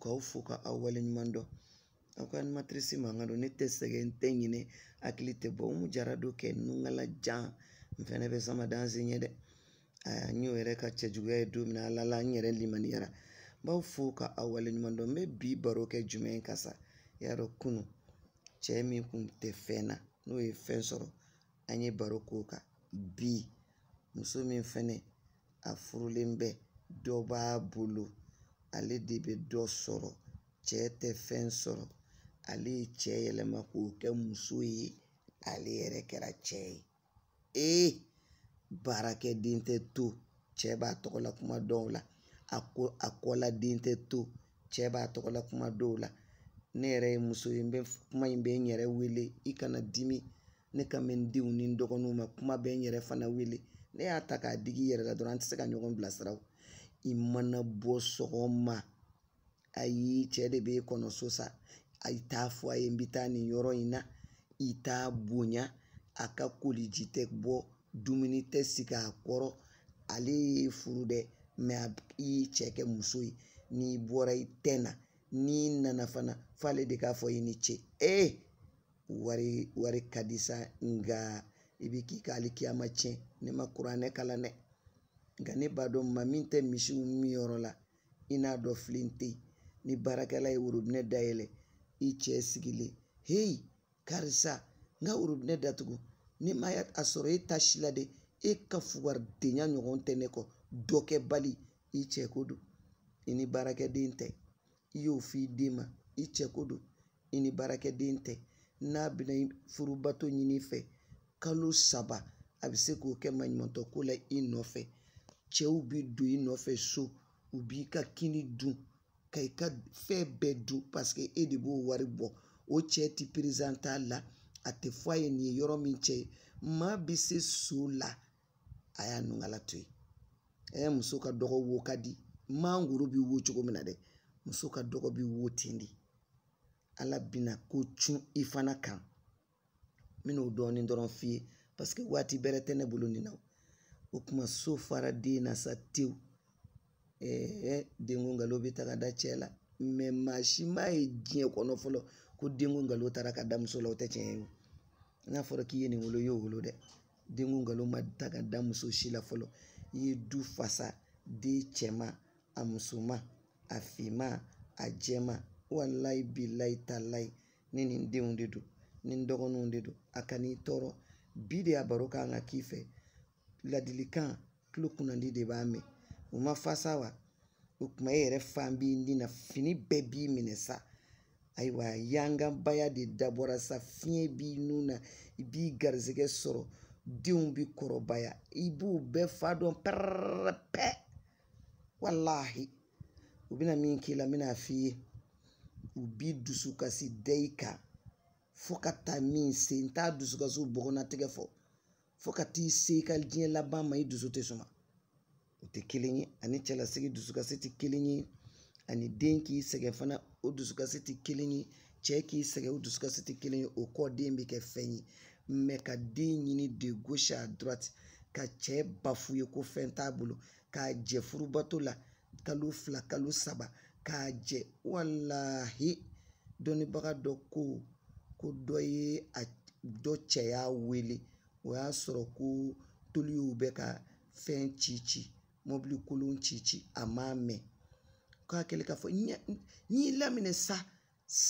k'aw fo ka aw waleɲuman dɔn aw ka animatrisi mankan don ne tɛ sɛgɛn n tɛ ɲinɛ hakili tɛ bɔ umu jara do kɛ nunkala jan n fɛnɛ bɛ sama danse ɲɛ dɛ aya n y'o yɛrɛ ka cɛjuguya ye don min na ala la n yɛrɛ limaniyara n b'aw fo ka aw waleɲuman dɔn n bɛ bi baro kɛ jumɛn ka sa y'a dɔn kunu cɛ min kun tɛ fɛn na n'o ye fɛn sɔrɔ an ye baro k'o kan bi muso min fɛnɛ a furulen bɛ dɔ b'a bolo ale de bɛ dɔ sɔrɔ cɛ tɛ fɛn sɔrɔ ale ye cɛ yɛlɛma k'o kɛ muso ye ale yɛrɛ kɛra cɛ ye ee baarakɛden tɛ to cɛ b'a tɔgɔ la kuma dɔw la a ko a kɔladen tɛ to cɛ b'a tɔgɔ la kuma dɔw la ne yɛrɛ ye muso ye n bɛ kuma in bɛ n yɛrɛ wele i kana dimi ne ka mɛ n denw ni n dɔgɔninw ma kuma bɛ n yɛrɛ fana wele ne y'a ta k'a digi i yɛrɛ la dɔrɔn an tɛ se ka ɲɔgɔn bilasira o i mana bɔ sɔgɔma a y'i cɛ de bɛ kɔnɔ so sa a i t'a fɔ a ye n bɛ taa nin yɔrɔ in na i t'a bonya a ka koliji tɛ bɔ dumuni tɛ sigi a kɔrɔ ale ye furu dɛ a y'i cɛ kɛ muso ye n'i bɔra i tɛ na n'i nana fana f'ale de k'a fɔ i ni ce wari wari ka di sa nka i bɛ k'i ka hali tiɲɛ ne ma kuranɛ kalan dɛ nka ne b'a dɔn ma min tɛ misiw min yɔrɔ la i n'a dɔn filen tɛ yen ni baarakɛla ye worobinɛ dayɛlɛ i cɛ sigilen heyi karisa n ka worobinɛ datugu ni ma y'a a sɔrɔ e ta si la de e ka fugaridenya ɲɔgɔn tɛ ne kɔ dɔ kɛ bali i cɛ ko don i ni baarakɛden tɛ i y'o f'i den ma i cɛ ko don i ni baarakɛden tɛ n'a bɛna furubato ɲini i fɛ kalo saba a bɛ se k'o kɛ maɲumantɔ ko la i nɔfɛ. cɛw bɛ don i nɔfɛ so u b'i ka kini dun ka i ka fɛn bɛɛ dun paseke e de b'o wari bɔ o cɛ ti t'a la a tɛ fɔ a ye nin ye yɔrɔ min cɛ ye maa bɛ se so la a y'a nugala to yen ɛ muso ka dɔgɔ wo ka di mangoro bɛ wo cogo min na dɛ muso ka dɔgɔ bɛ wo ten de ala bɛna ko cun i fana kan n bɛn'o dɔɔnin dɔrɔn f'i ye paseke waati bɛrɛ tɛ ne bolo nin na o kuma so fara den na sa tewu eh, eh, denko ngalo bɛ ta ka da cɛ la maa si m'a ye diɲɛ kɔnɔ fɔlɔ ko denko ngalo taara ka da muso la o tɛ tiɲɛ ye n'a fɔra k'i ye nin wolo i y'o wolo dɛ denko ngalo ma ta ka da muso si la fɔlɔ i ye du fasa den cɛma a musoma a finma a jɛma walayi bilayi talayi ni nin denw de don ni n dɔgɔninw de don a kan'i tɔɔrɔ bi de a baro kan ka k'i fɛ ladilikan tulo kunnandi de b'a mɛn o ma fasa wa o kuma e yɛrɛ fan b'i ni na fini bɛɛ b'i minɛ sa ayiwa yanganbaya de dabɔra sa fiɲɛ b'i nun na i b'i garizɛgɛ sɔrɔ denw bi kɔrɔbaya i b'u bɛɛ fa dɔn pɛrɛrɛpɛ walahi u bɛna min k'i la n bɛna f'i ye u b'i dusukasi da i kan fo ka taa min se n t'a dusukasiw bɔgɔnatigɛ fɔ fo ka t'i se i ka diɲɛ laban ma i dusu tɛ suma o tɛ kelen ye ani cɛlasigi dusukasi tɛ kelen ye ani den k'i sɛgɛn fana o dusukasi tɛ kelen ye cɛ k'i sɛgɛn o dusukasi tɛ kelen ye o kɔ den bɛ kɛ fɛn ye mɛ ka den ɲini de gauche à droite ka cɛ bafu ye ko fɛn t'a bolo k'a jɛ furubato la kalo fila kalo saba k'a jɛ walahi dɔnnibaga dɔ ko ko dɔ ye a dɔ cɛ y'a wele o y'a sɔrɔ ko toliw bɛ ka fɛn ci ci mɔbili kolon ci ci a ma mɛn k'a kɛlen k'a fɔ n y'i laminɛ sa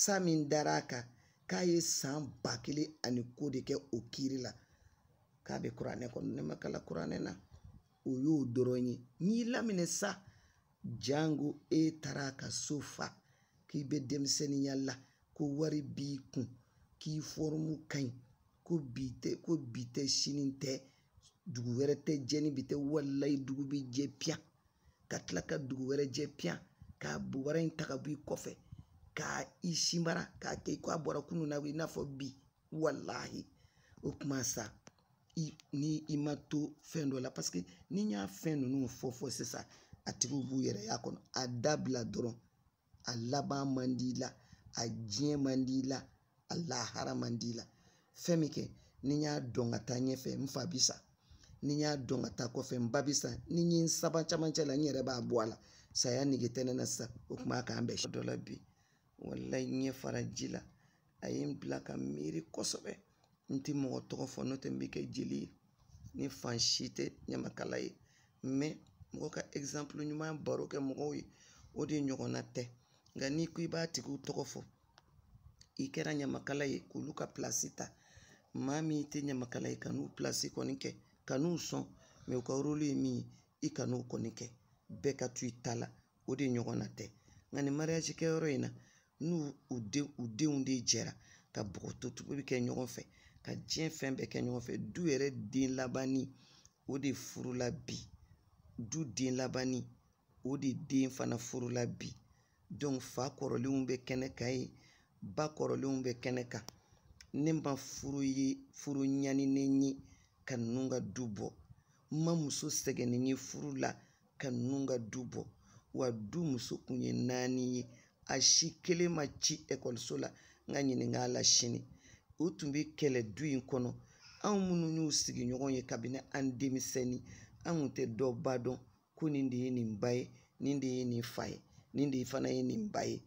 sa min dar'a kan k'a ye san ba kelen ani ko de kɛ o kiiri la k'a bɛ kuranɛ kɔnɔ ne ma kala kuranɛ na o y'o dɔrɔn ye n'i laminɛ sa jango e taara ka so fa k'i bɛ denmisɛnninya la ko wari b'i kun k'i ka ɲi ko bi tɛ ko bi tɛ sini tɛ dugu wɛrɛ tɛ jɛni bi tɛ walayi dugu bi jɛ piya ka tila ka dugu wɛrɛ jɛ piya ka bobara in ta ka bɔ i kɔfɛ ka i sin bara k'a kɛ i ko a bɔra kunun na i n'a fɔ bi walahi o kuma sa i ni i ma to fɛn dɔ la paseke ni n y'a fɛn ninnu fɔ fɔ sisan a tigiw b'u yɛrɛ y'a kɔnɔ a dabila dɔrɔn a laban man di i la a diɲɛ man di i la a lahara man di i la fɛn min kɛ ni n y'a dɔn ka taa ɲɛfɛ n fa bi sa ni n y'a dɔn ka taa kɔfɛ n ba bi sa ni n ye n saba camancɛ la n yɛrɛ b'a bɔ a la saya nege tɛ ne na sisan o kuma a k'an bɛɛ dɔ la bi walayi ɲɛ fara ji la a ye n bila ka miiri kosɛbɛ n tɛ mɔgɔ tɔgɔ fɔ n'o tɛ n bɛ kɛ jeli ye ni fan si tɛ ɲamakala ye mɔgɔ ka ɛgizanpulu ɲuman baro kɛ mɔgɔw ye o de ɲɔgɔnna tɛ nka n'i ko i b'a tigiw tɔgɔ fɔ i kɛra ɲamakala ye k'olu ka pilasi ta maa min tɛ ɲamakala ye kan'u pilasi kɔni kɛ kan'u sɔn mɛ u ka rolu ye min ye i kan'o kɔni kɛ bɛɛ ka to i e ta la o de ɲɔgɔnna tɛ nka nin mariyaji kɛyɔrɔ in na n'u u denw u denw de jɛra ka bɔgɔtotigiw kɛ ɲɔgɔn fɛ ka diɲɛ fɛn bɛɛ kɛ ɲɔgɔn fɛ du yɛrɛ den labanni o de furu la bi du den labanni o de den fana furu la bi fa kɔrɔlenw bɛ kɛnɛ kan yen ba kɔrɔlenw bɛ kɛnɛ kan ne ma furu ye furu ɲaninen ye ka ninnu ka du bɔ n ma muso sɛgɛnnen ye furu la ka ninnu ka du bɔ wa du muso kun ye naani ye a si kelen ma ci ekɔliso la n ka ɲininka la sini u tun bɛ kɛlɛ du in kɔnɔ anw minnu y'u sigiɲɔgɔn ye kabini an denmisɛnnin an tun tɛ dɔ ba dɔn ko nin de ye nin ba ye nin de ye nin fa ye nin de fana ye nin ba ye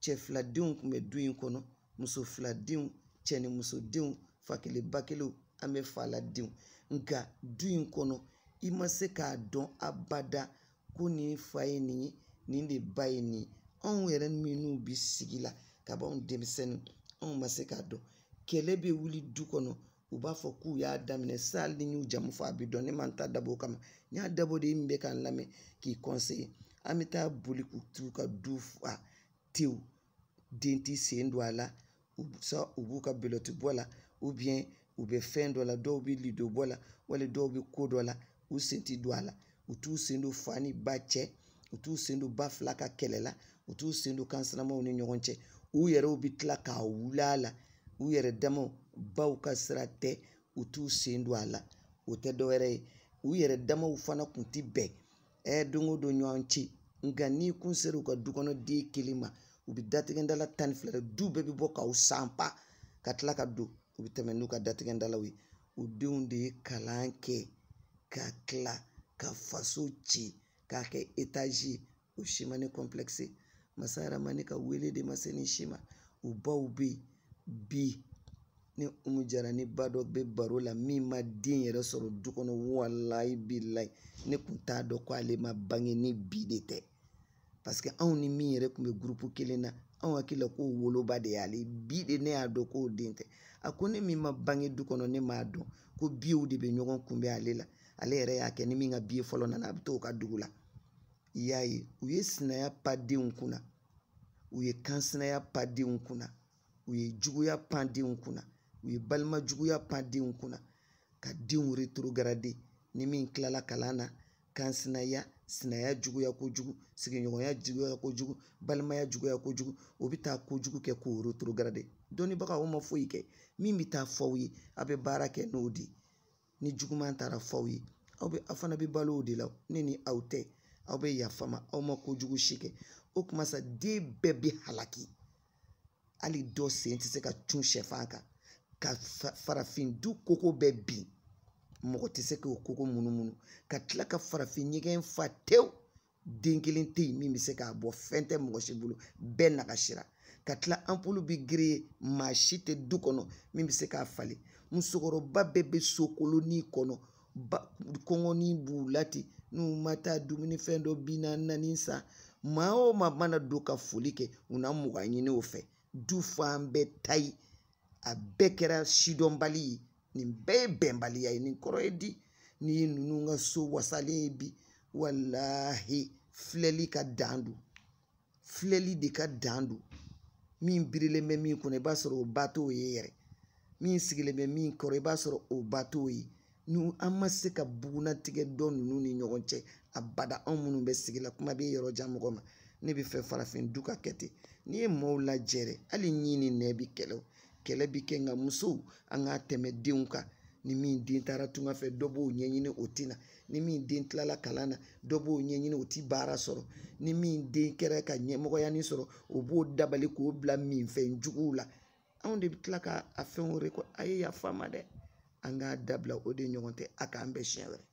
cɛ filadenw tun bɛ du in kɔnɔ muso filadenw cɛnimusodenw fakelebakelenw an bɛ fa la denw nka du in kɔnɔ i ma se k'a dɔn abada ko nin fa ye nin ye nin de ba ye nin ye anw yɛrɛ minnu bi sigi la ka bɔ anw denmisɛnninw anw ma se k'a dɔn kɛlɛ bɛ wuli du kɔnɔ u b'a fɔ k'u y'a daminɛ sa hali ni y'u jamu fɔ a bɛ dɔn ne ma n ta dabɔ o kama n y'a dabɔ de min bɛ k'an lamɛn k'i an bɛ taa boli k'u t'u ka du fa tew den t'i sen don a la sa u b'u ka belɛti bɔ la u bɛ fɛn dɔ la dɔw bɛ lido bɔ la wali dɔw bɛ ko dɔ la u sen ti don a la u t'u sen don fa ni ba cɛ u t'u sen don ba fila ka kɛlɛ la u t'u sen don kansinamaw ni ɲɔgɔn cɛ u yɛrɛw bɛ tila k'a wuli a la u yɛrɛ damaw baw ka sira tɛ u t'u sen don a la o tɛ dɔwɛrɛ ye u yɛrɛ damaw fana tun ti bɛn ɛ don o don ɲɔgɔn ci nka n'i kun ser'u ka dukɔnɔden kelen ma u bɛ datigɛdala tan ni fila de du bɛɛ bɛ bɔ k'aw sanpa ka tila ka don u bɛ tɛmɛ n'u ka datigɛdalaw ye u denw de ye kalan kɛ ka tila ka faso ci k'a kɛ etazi ye o si ma ne kɔnpilɛkisi masa aramani ka wele de ma se nin si ma u baw bɛ yen bi ni umu jara ni ba dɔ bɛ baro la min ma den yɛrɛ sɔrɔ du kɔnɔ walayi bilayi ne kun t'a dɔn ko ale ma bange ni bi de tɛ paseke anw ni min yɛrɛ kun bɛ gurupu kelen na anw hakili la ko woloba de y'ale bi de ne y'a dɔn k'o den tɛ a ko ne min ma bange du kɔnɔ ne m'a dɔn ko biyew de bɛ ɲɔgɔn kunbɛn ale la ale yɛrɛ y'a kɛ ni min ka biye fɔlɔ nana a bɛ t'o ka dugu la i y'a ye u ye sinaya pan denw kunna u ye kansinaya pan denw kunna u ye juguya pan denw kunna u ye balima juguya pan denw kunna ka denw retrograde ni min kilala kalan na kan sinaya sinaya juguya kojugu sigiɲɔgɔnya juguya kojugu balimaya juguya kojugu o bɛ taa kojugu kɛ k'o retrograde dɔnnibaga o ma foyi kɛ min bɛ taa fɔ aw ye aw bɛ baara kɛ n'o de ni juguman taara fɔ aw ye aw bɛ aw fana bɛ balo o de la ne ni aw tɛ aw bɛ yafa ma aw ma kojugu si kɛ o kuma sa den bɛɛ bɛ halaki hali dɔ sen tɛ se ka cun sɛfan kan ka farafin du koko bɛɛ bin mɔgɔ tɛ se k'o koko munumunu ka tila ka farafin ɲɛgɛn fa tewu den kelen tɛ yen min bɛ se k'a bɔ fɛn tɛ mɔgɔ si bolo bɛɛ nagasira ka tila ampulu bɛ giriye maa si tɛ du kɔnɔ min bɛ se k'a falen musokɔrɔba bɛɛ bɛ sokolonin kɔnɔ ba kɔngɔnin b'u la ten n'u ma taa dumunifɛn dɔ bi naani naani san maa o maa mana don ka foli kɛ u na mugan ɲini o fɛ du fan bɛɛ ta ye a bɛɛ kɛra sidɔnbali ye nin bɛɛ ye bɛnbaliya ye nin kɔrɔ ye di ni ye ninnu ka so wasalen ye bi walahi filɛli ka dan don filɛli de ka dan don min birilen bɛ min kɔnɔ i b'a sɔrɔ o ba t'o ye yɛrɛ min sigilen bɛ min kɔrɔ i b'a sɔrɔ o ba t'o ye ni an ma se ka bugunnatigɛ dɔ ninnu ni ɲɔgɔn cɛ a bada anw minnu bɛ sigi la kuma bɛ yɔrɔ jan mɔgɔ ma ne bɛ fɛ farafin du ka kɛ ten n'i ye maaw lajɛ hali ɲi ni nɛ bi kɛlɛ o kɛlɛ bi kɛ nka musow an k'a tɛmɛ denw kan ni min den taara tunga fɛ dɔ b'o ɲɛɲini o ti na ni min den tilala kalan na dɔ b'o ɲɛɲini o ti baara sɔrɔ ni min den kɛra ka ɲɛmɔgɔyanin sɔrɔ o b'o dabali k'o bila minfɛn juguw la anw de bi tila ka a fɛnw rekɔ a ye yafa ma dɛ an k'a dabila o de ɲɔgɔn tɛ a k'an bɛn siɲɛ wɛrɛ